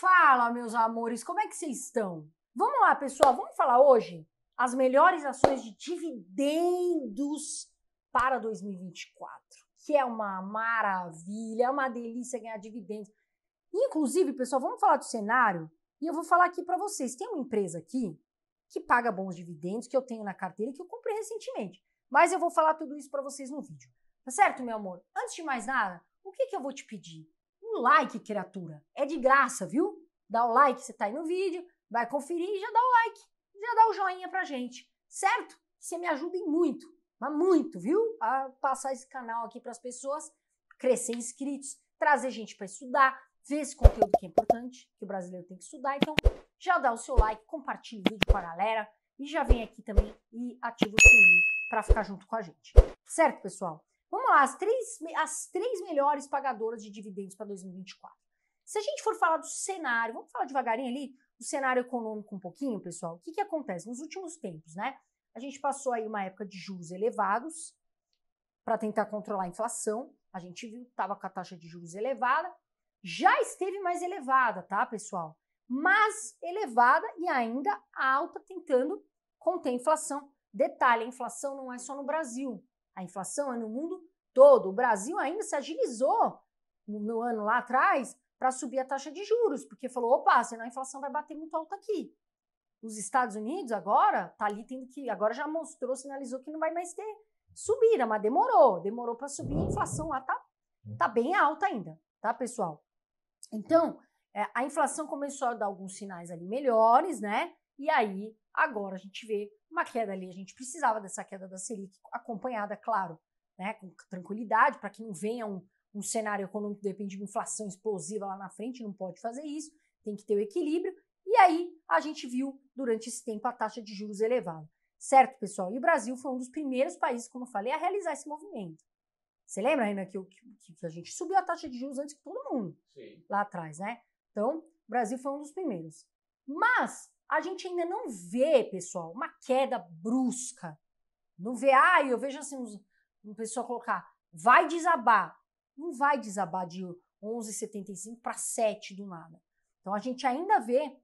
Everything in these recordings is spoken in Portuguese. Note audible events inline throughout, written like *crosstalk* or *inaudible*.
Fala, meus amores, como é que vocês estão? Vamos lá, pessoal, vamos falar hoje as melhores ações de dividendos para 2024, que é uma maravilha, é uma delícia ganhar dividendos. Inclusive, pessoal, vamos falar do cenário e eu vou falar aqui para vocês. Tem uma empresa aqui que paga bons dividendos que eu tenho na carteira e que eu comprei recentemente, mas eu vou falar tudo isso para vocês no vídeo. Tá certo, meu amor? Antes de mais nada, o que, que eu vou te pedir? like, criatura. É de graça, viu? Dá o like, você tá aí no vídeo, vai conferir e já dá o like. Já dá o joinha pra gente, certo? Você me ajuda muito, mas muito, viu? A passar esse canal aqui para as pessoas, crescer inscritos, trazer gente para estudar, ver esse conteúdo que é importante, que o brasileiro tem que estudar. Então, já dá o seu like, compartilha o vídeo com a galera e já vem aqui também e ativa o sininho para ficar junto com a gente. Certo, pessoal? Vamos lá, as três, as três melhores pagadoras de dividendos para 2024. Se a gente for falar do cenário, vamos falar devagarinho ali, do cenário econômico um pouquinho, pessoal. O que, que acontece? Nos últimos tempos, né? A gente passou aí uma época de juros elevados para tentar controlar a inflação. A gente viu que estava com a taxa de juros elevada. Já esteve mais elevada, tá, pessoal? Mas elevada e ainda alta, tentando conter a inflação. Detalhe, a inflação não é só no Brasil, a inflação é no mundo todo. O Brasil ainda se agilizou no ano lá atrás para subir a taxa de juros, porque falou: opa, senão a inflação vai bater muito alta aqui. Os Estados Unidos agora tá ali tendo que agora já mostrou, sinalizou que não vai mais ter subida, mas demorou, demorou para subir. A inflação lá tá tá bem alta ainda, tá pessoal? Então é, a inflação começou a dar alguns sinais ali melhores, né? E aí Agora a gente vê uma queda ali, a gente precisava dessa queda da Selic, acompanhada, claro, né, com tranquilidade, para que não venha um, um cenário econômico que depende de inflação explosiva lá na frente, não pode fazer isso, tem que ter o equilíbrio. E aí a gente viu durante esse tempo a taxa de juros elevada. Certo, pessoal? E o Brasil foi um dos primeiros países, como eu falei, a realizar esse movimento. Você lembra, ainda que, que, que, a gente subiu a taxa de juros antes que todo mundo Sim. lá atrás, né? Então, o Brasil foi um dos primeiros. Mas a gente ainda não vê, pessoal, uma queda brusca. Não vê, ah, eu vejo assim, uma pessoa colocar, vai desabar. Não vai desabar de 11,75 para 7 do nada. Então a gente ainda vê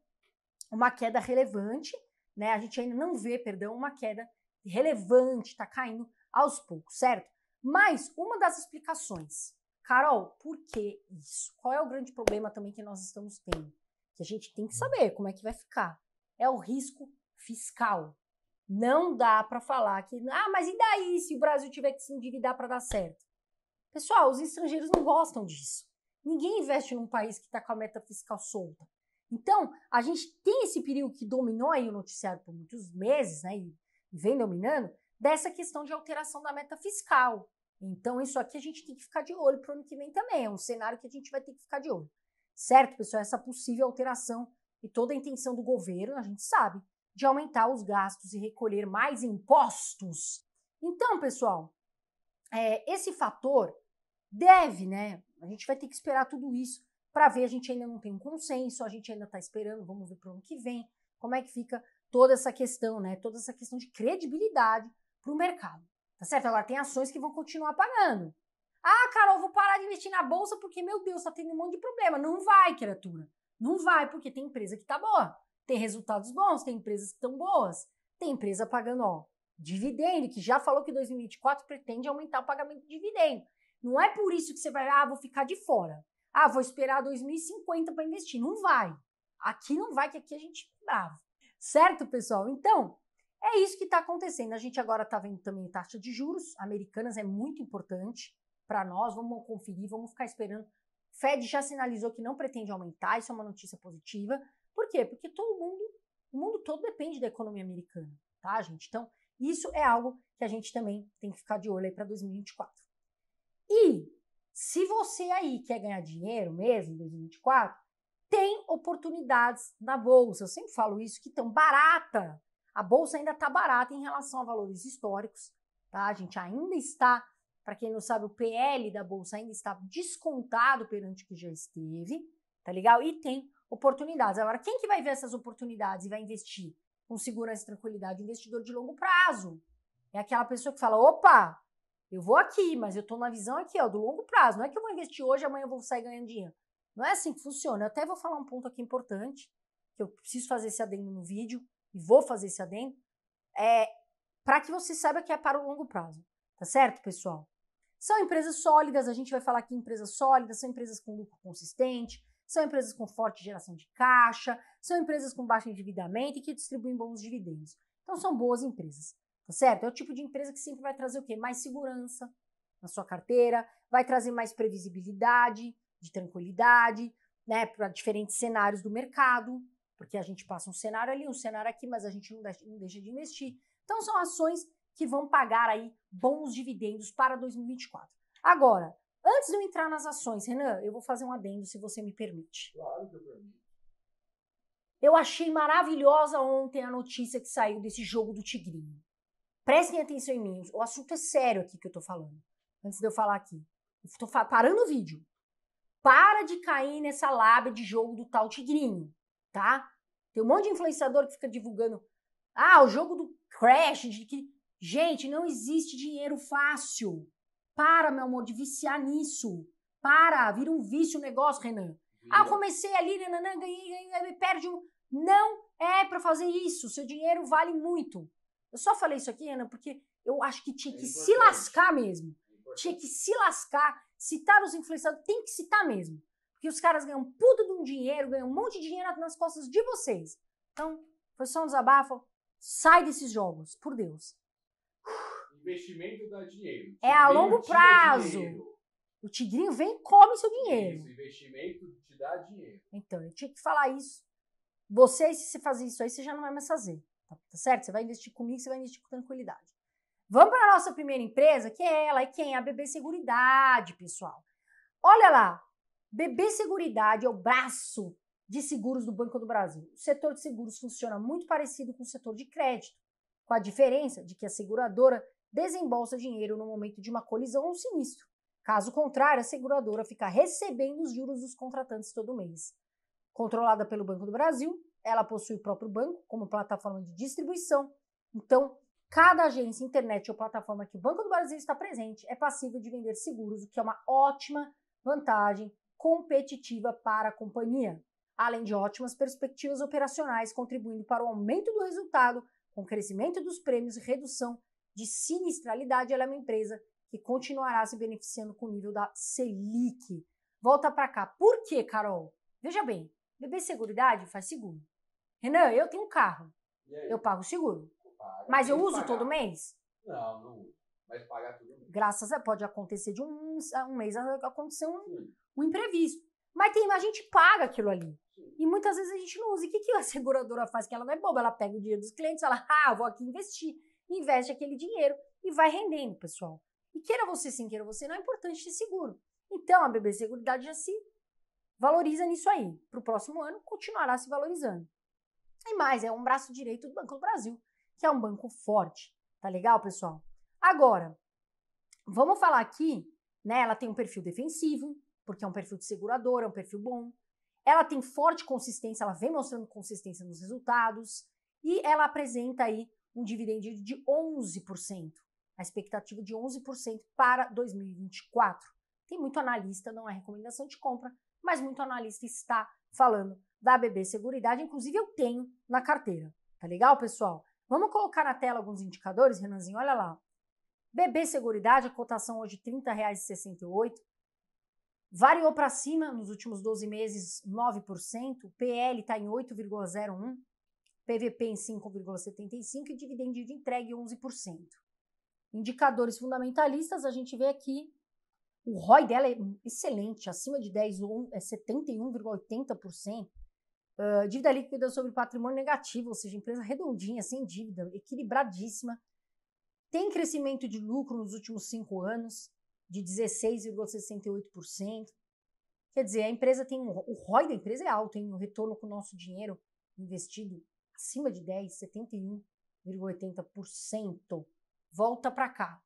uma queda relevante, né? A gente ainda não vê, perdão, uma queda relevante, está caindo aos poucos, certo? Mas uma das explicações, Carol, por que isso? Qual é o grande problema também que nós estamos tendo? Que a gente tem que saber como é que vai ficar é o risco fiscal. Não dá para falar que, ah, mas e daí se o Brasil tiver que se endividar para dar certo? Pessoal, os estrangeiros não gostam disso. Ninguém investe num país que está com a meta fiscal solta. Então, a gente tem esse perigo que dominou aí o noticiário por muitos meses, né, e vem dominando, dessa questão de alteração da meta fiscal. Então, isso aqui a gente tem que ficar de olho para o ano que vem também. É um cenário que a gente vai ter que ficar de olho. Certo, pessoal? Essa possível alteração e toda a intenção do governo, a gente sabe, de aumentar os gastos e recolher mais impostos. Então, pessoal, é, esse fator deve, né? A gente vai ter que esperar tudo isso para ver. A gente ainda não tem um consenso, a gente ainda está esperando, vamos ver para o ano que vem como é que fica toda essa questão, né? Toda essa questão de credibilidade para o mercado. Tá certo? agora tem ações que vão continuar pagando. Ah, Carol, vou parar de investir na bolsa porque, meu Deus, tá tendo um monte de problema. Não vai, criatura. Não vai, porque tem empresa que tá boa, tem resultados bons, tem empresas que estão boas, tem empresa pagando, ó, dividendo, que já falou que 2024 pretende aumentar o pagamento de dividendo. Não é por isso que você vai, ah, vou ficar de fora. Ah, vou esperar 2050 para investir. Não vai. Aqui não vai, que aqui a gente é bravo. Certo, pessoal? Então, é isso que está acontecendo. A gente agora está vendo também taxa de juros americanas, é muito importante para nós. Vamos conferir, vamos ficar esperando Fed já sinalizou que não pretende aumentar, isso é uma notícia positiva. Por quê? Porque todo mundo, o mundo todo depende da economia americana, tá, gente? Então, isso é algo que a gente também tem que ficar de olho aí para 2024. E se você aí quer ganhar dinheiro mesmo em 2024, tem oportunidades na bolsa. Eu sempre falo isso que tão barata. A bolsa ainda está barata em relação a valores históricos, tá? A gente ainda está para quem não sabe, o PL da bolsa ainda está descontado perante o que já esteve, tá legal? E tem oportunidades. Agora, quem que vai ver essas oportunidades e vai investir com segurança e tranquilidade? O investidor de longo prazo. É aquela pessoa que fala: opa, eu vou aqui, mas eu estou na visão aqui, ó, do longo prazo. Não é que eu vou investir hoje, amanhã eu vou sair ganhando dinheiro. Não é assim que funciona. Eu até vou falar um ponto aqui importante, que eu preciso fazer esse adendo no vídeo, e vou fazer esse adendo, é para que você saiba que é para o longo prazo. Tá certo, pessoal? São empresas sólidas, a gente vai falar aqui empresas sólidas, são empresas com lucro consistente, são empresas com forte geração de caixa, são empresas com baixo endividamento e que distribuem bons dividendos. Então são boas empresas, tá certo? É o tipo de empresa que sempre vai trazer o quê? Mais segurança na sua carteira, vai trazer mais previsibilidade, de tranquilidade, né, para diferentes cenários do mercado, porque a gente passa um cenário ali, um cenário aqui, mas a gente não deixa de investir. Então são ações que vão pagar aí bons dividendos para 2024. Agora, antes de eu entrar nas ações, Renan, eu vou fazer um adendo, se você me permite. Claro que eu permito. Eu achei maravilhosa ontem a notícia que saiu desse jogo do Tigrinho. Prestem atenção em mim, o assunto é sério aqui que eu tô falando. Antes de eu falar aqui. Estou parando o vídeo. Para de cair nessa lábia de jogo do tal Tigrinho, tá? Tem um monte de influenciador que fica divulgando. Ah, o jogo do Crash, de que. Gente, não existe dinheiro fácil. Para, meu amor, de viciar nisso. Para, vira um vício o negócio, Renan. Ah, eu comecei ali, nananã, ganhei, ganhei, ganhei, perde um. Não é para fazer isso. Seu dinheiro vale muito. Eu só falei isso aqui, Renan, porque eu acho que tinha é que é se lascar mesmo. É tinha que se lascar, citar tá os influenciadores, tem que citar tá mesmo. Porque os caras ganham puto de um dinheiro, ganham um monte de dinheiro nas costas de vocês. Então, foi só um desabafo. Sai desses jogos, por Deus investimento dá dinheiro. É a longo prazo. O tigrinho vem e come seu dinheiro. Isso, investimento te dá dinheiro. Então, eu tinha que falar isso. Você, se você fazer isso aí, você já não vai mais fazer. Tá, tá certo? Você vai investir comigo, você vai investir com tranquilidade. Vamos para a nossa primeira empresa, que é ela, e quem? A BB Seguridade, pessoal. Olha lá, BB Seguridade é o braço de seguros do Banco do Brasil. O setor de seguros funciona muito parecido com o setor de crédito, com a diferença de que a seguradora desembolsa dinheiro no momento de uma colisão ou sinistro. Caso contrário, a seguradora fica recebendo os juros dos contratantes todo mês. Controlada pelo Banco do Brasil, ela possui o próprio banco como plataforma de distribuição. Então, cada agência, internet ou plataforma que o Banco do Brasil está presente é passível de vender seguros, o que é uma ótima vantagem competitiva para a companhia, além de ótimas perspectivas operacionais, contribuindo para o aumento do resultado, com crescimento dos prêmios e redução de sinistralidade, ela é uma empresa que continuará se beneficiando com o nível da Selic. Volta para cá. Por quê, Carol? Veja bem, bebê seguridade faz seguro. Renan, eu tenho um carro. Eu pago seguro. mas eu uso pagar. todo mês? Não, não Mas todo mês. Graças a pode acontecer de um, um mês acontecer um, um imprevisto. Mas tem, a gente paga aquilo ali. E muitas vezes a gente não usa. E o que, que a seguradora faz? Que ela não é boba, ela pega o dinheiro dos clientes e fala, ah, vou aqui investir investe aquele dinheiro e vai rendendo, pessoal. E queira você sim, queira você não, é importante ter seguro. Então a BB Seguridade já se valoriza nisso aí. Para o próximo ano, continuará se valorizando. E mais, é um braço direito do Banco do Brasil, que é um banco forte. Tá legal, pessoal? Agora, vamos falar aqui, né? Ela tem um perfil defensivo, porque é um perfil de seguradora, é um perfil bom. Ela tem forte consistência, ela vem mostrando consistência nos resultados e ela apresenta aí um dividendo de 11%, a expectativa de 11% para 2024. Tem muito analista, não é recomendação de compra, mas muito analista está falando da BB Seguridade, inclusive eu tenho na carteira. Tá legal, pessoal? Vamos colocar na tela alguns indicadores, Renanzinho, olha lá. BB Seguridade, a cotação hoje R$ 30,68. Variou para cima nos últimos 12 meses 9%, PL está em 8,01, PVP em 5,75% e dividendo de entregue 11%. Indicadores fundamentalistas, a gente vê aqui o ROI dela é excelente, acima de 10, é 71,80%. Uh, ah, dívida líquida sobre patrimônio negativo, ou seja, empresa redondinha, sem dívida, equilibradíssima. Tem crescimento de lucro nos últimos cinco anos, de 16,68%. Quer dizer, a empresa tem um, o ROI da empresa é alto, hein? o retorno com o nosso dinheiro investido acima de 10, 71,80% volta para cá.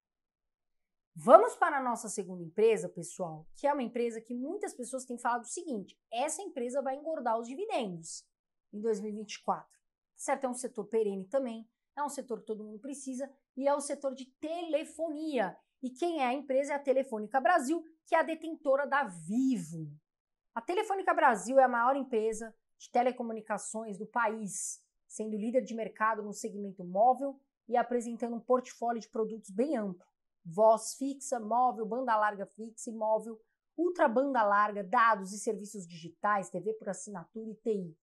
Vamos para a nossa segunda empresa, pessoal, que é uma empresa que muitas pessoas têm falado o seguinte: essa empresa vai engordar os dividendos em 2024. Certo, é um setor perene também, é um setor que todo mundo precisa e é o setor de telefonia. E quem é a empresa é a Telefônica Brasil, que é a detentora da Vivo. A Telefônica Brasil é a maior empresa de telecomunicações do país sendo líder de mercado no segmento móvel e apresentando um portfólio de produtos bem amplo: voz fixa, móvel, banda larga fixa e móvel, ultra banda larga, dados e serviços digitais, TV por assinatura e TI.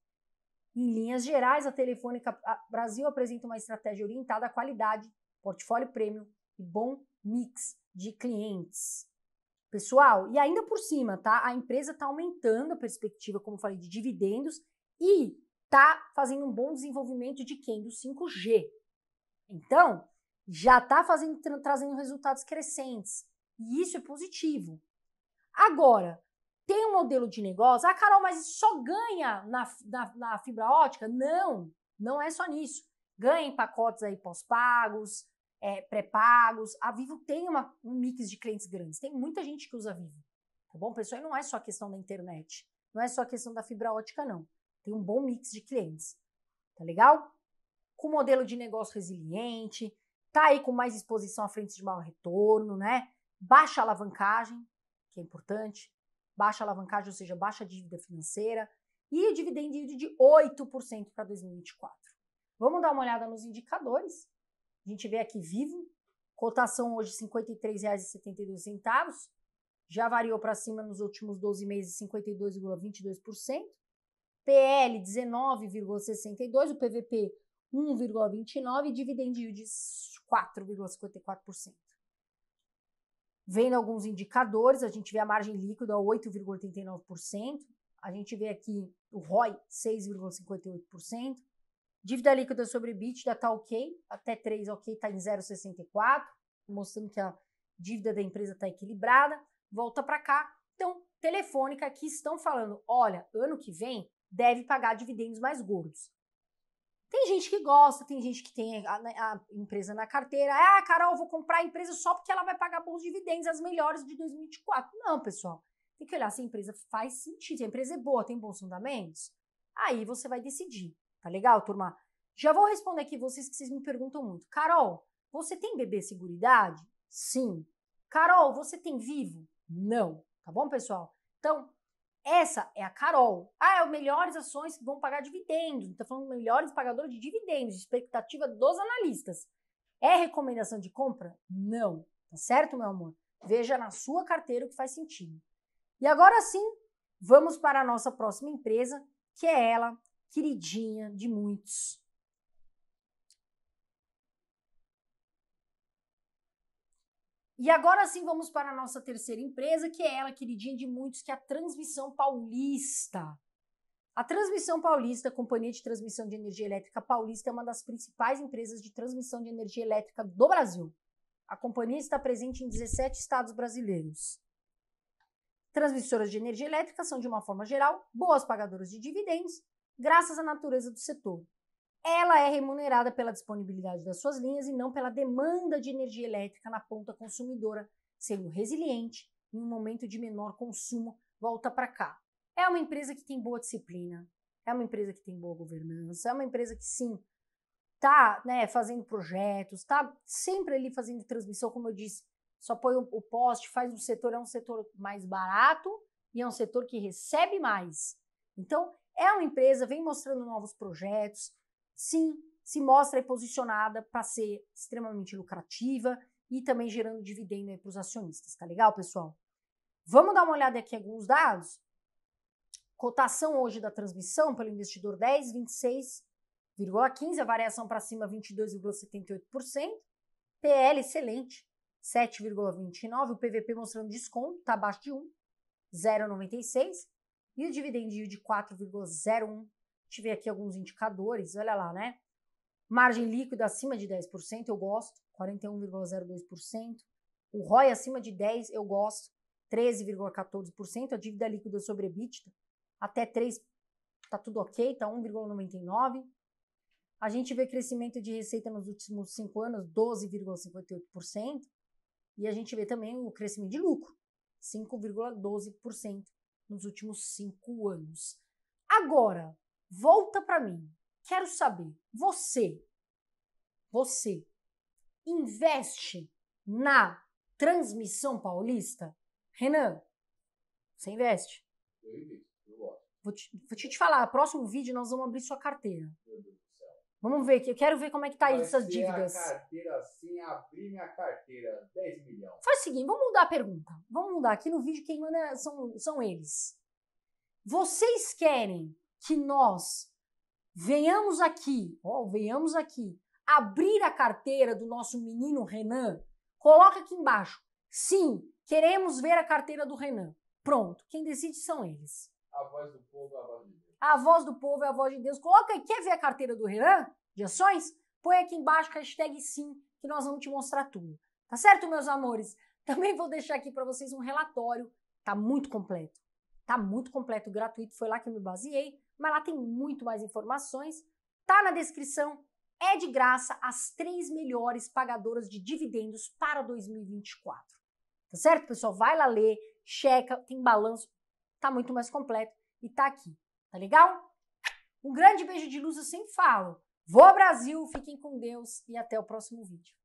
Em linhas gerais, a Telefônica Brasil apresenta uma estratégia orientada à qualidade, portfólio premium e bom mix de clientes. Pessoal, e ainda por cima, tá? A empresa está aumentando a perspectiva, como falei, de dividendos e está fazendo um bom desenvolvimento de quem? Do 5G. Então, já está fazendo, tra trazendo resultados crescentes. E isso é positivo. Agora, tem um modelo de negócio. Ah, Carol, mas só ganha na, na, na fibra ótica? Não, não é só nisso. Ganha em pacotes aí pós-pagos, é, pré-pagos. A Vivo tem uma, um mix de clientes grandes. Tem muita gente que usa a Vivo. Tá bom, pessoal? E não é só questão da internet. Não é só questão da fibra ótica, não. Tem um bom mix de clientes. Tá legal? Com modelo de negócio resiliente, tá aí com mais exposição à frente de mau retorno, né? Baixa alavancagem, que é importante. Baixa alavancagem, ou seja, baixa dívida financeira. E dividendo de 8% para 2024. Vamos dar uma olhada nos indicadores. A gente vê aqui vivo, cotação hoje R$ 53,72, já variou para cima nos últimos 12 meses 52,22%, PL 19,62, o PVP 1,29 e dividend yield 4,54%. Vendo alguns indicadores, a gente vê a margem líquida 8,89%, a gente vê aqui o ROI 6,58%, dívida líquida sobre já está ok, até 3 ok está em 0,64%, mostrando que a dívida da empresa está equilibrada, volta para cá. Então, Telefônica aqui estão falando, olha, ano que vem deve pagar dividendos mais gordos. Tem gente que gosta, tem gente que tem a, a empresa na carteira. Ah, Carol, vou comprar a empresa só porque ela vai pagar bons dividendos, as melhores de 2024. Não, pessoal. Tem que olhar se a empresa faz sentido, se a empresa é boa, tem bons fundamentos. Aí você vai decidir. Tá legal, turma? Já vou responder aqui vocês que vocês me perguntam muito. Carol, você tem bebê seguridade? Sim. Carol, você tem vivo? Não. Tá bom, pessoal? Então, essa é a Carol. Ah, é o melhores ações que vão pagar dividendos. Está então, falando melhores pagadores de dividendos, expectativa dos analistas. É recomendação de compra? Não. Tá certo, meu amor? Veja na sua carteira o que faz sentido. E agora sim, vamos para a nossa próxima empresa, que é ela, queridinha de muitos, E agora sim vamos para a nossa terceira empresa, que é ela, queridinha de muitos, que é a Transmissão Paulista. A Transmissão Paulista, a Companhia de Transmissão de Energia Elétrica Paulista, é uma das principais empresas de transmissão de energia elétrica do Brasil. A companhia está presente em 17 estados brasileiros. Transmissoras de energia elétrica são, de uma forma geral, boas pagadoras de dividendos, graças à natureza do setor ela é remunerada pela disponibilidade das suas linhas e não pela demanda de energia elétrica na ponta consumidora, sendo resiliente em um momento de menor consumo, volta para cá. É uma empresa que tem boa disciplina, é uma empresa que tem boa governança, é uma empresa que sim tá, né, fazendo projetos, tá sempre ali fazendo transmissão, como eu disse, só põe o poste, faz um setor, é um setor mais barato e é um setor que recebe mais. Então, é uma empresa, vem mostrando novos projetos, sim, se mostra posicionada para ser extremamente lucrativa e também gerando dividendo para os acionistas, tá legal, pessoal? Vamos dar uma olhada aqui em alguns dados? Cotação hoje da transmissão pelo investidor 10, 26,15, a variação para cima 22,78%, PL excelente, 7,29, o PVP mostrando desconto, está abaixo de 1,096%, e o dividend yield de 4,01 gente vê aqui alguns indicadores, olha lá, né? Margem líquida acima de 10%, eu gosto, 41,02%. O ROI acima de 10%, eu gosto, 13,14%. A dívida líquida sobre EBITDA, até 3%, tá tudo ok, tá 1,99%. A gente vê crescimento de receita nos últimos 5 anos, 12,58%. E a gente vê também o crescimento de lucro, 5,12% nos últimos 5 anos. Agora, Volta para mim. Quero saber, você, você investe na transmissão paulista? Renan, você investe? Eu investo, eu gosto. Vou te, falar, próximo vídeo nós vamos abrir sua carteira. Meu Deus do céu. Vamos ver, eu quero ver como é que tá aí essas dívidas. A carteira assim, abrir minha carteira, 10 milhões. Faz o seguinte, vamos mudar a pergunta. Vamos mudar, aqui no vídeo quem manda são, são eles. Vocês querem que nós venhamos aqui, ó, venhamos aqui, abrir a carteira do nosso menino Renan, coloca aqui embaixo. Sim, queremos ver a carteira do Renan. Pronto, quem decide são eles. A voz do povo é a voz de Deus. A voz do povo é a voz de Deus. Coloca aí, quer ver a carteira do Renan de ações? Põe aqui embaixo hashtag sim, que nós vamos te mostrar tudo. Tá certo, meus amores? *laughs* Também vou deixar aqui para vocês um relatório, tá muito completo. Tá muito completo, gratuito, foi lá que eu me baseei mas lá tem muito mais informações. Tá na descrição. É de graça as três melhores pagadoras de dividendos para 2024. Tá certo, pessoal? Vai lá ler, checa, tem balanço, tá muito mais completo e tá aqui. Tá legal? Um grande beijo de luz, eu sempre falo. Vou ao Brasil, fiquem com Deus e até o próximo vídeo.